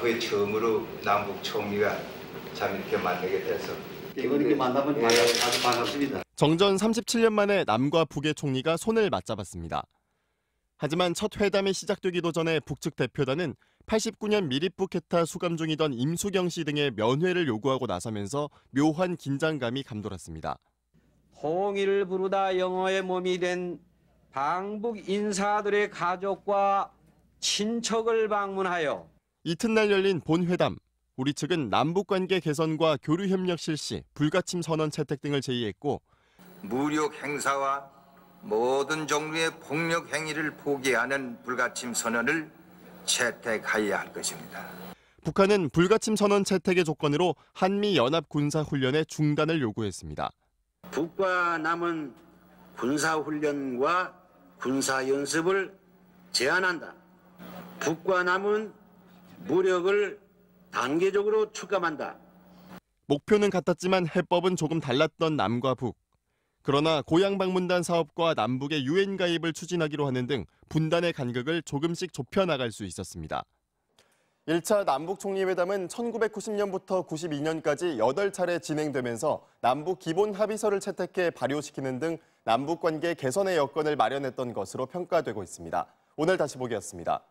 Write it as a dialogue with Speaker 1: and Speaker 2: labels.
Speaker 1: 후에 처음으로 남북 총리가 참 이렇게 만나게 돼서 이렇게 예, 예. 만나면 예. 아주 반갑습니다.
Speaker 2: 정전 37년 만에 남과 북의 총리가 손을 맞잡았습니다. 하지만 첫 회담이 시작되기도 전에 북측 대표단은 89년 미리부케타 수감 중이던 임수경 씨 등의 면회를 요구하고 나서면서 묘한 긴장감이 감돌았습니다.
Speaker 1: 통일을 부르다 영어의 몸이 된 방북 인사들의 가족과
Speaker 2: 친척을 방문하여 이튿날 열린 본회담, 우리 측은 남북관계 개선과 교류협력 실시, 불가침 선언 채택 등을 제의했고 무력
Speaker 1: 행사와 모든 종류의 폭력 행위를 포기하는 불가침 선언을 채택하여야 할 것입니다.
Speaker 2: 북한은 불가침 선언 채택의 조건으로 한미 연합 군사 훈련의 중단을 요구했습니다.
Speaker 1: 북과 남은 군사 훈련과 군사 연습을 제한한다. 북과 남은 무력을 단계적으로 추감한다.
Speaker 2: 목표는 같았지만 해법은 조금 달랐던 남과 북. 그러나 고향 방문단 사업과 남북의 유엔 가입을 추진하기로 하는 등 분단의 간극을 조금씩 좁혀 나갈 수 있었습니다. 1차 남북 총리회담은 1990년부터 92년까지 8차례 진행되면서 남북 기본 합의서를 채택해 발효시키는 등 남북 관계 개선의 여건을 마련했던 것으로 평가되고 있습니다. 오늘 다시 보기였습니다.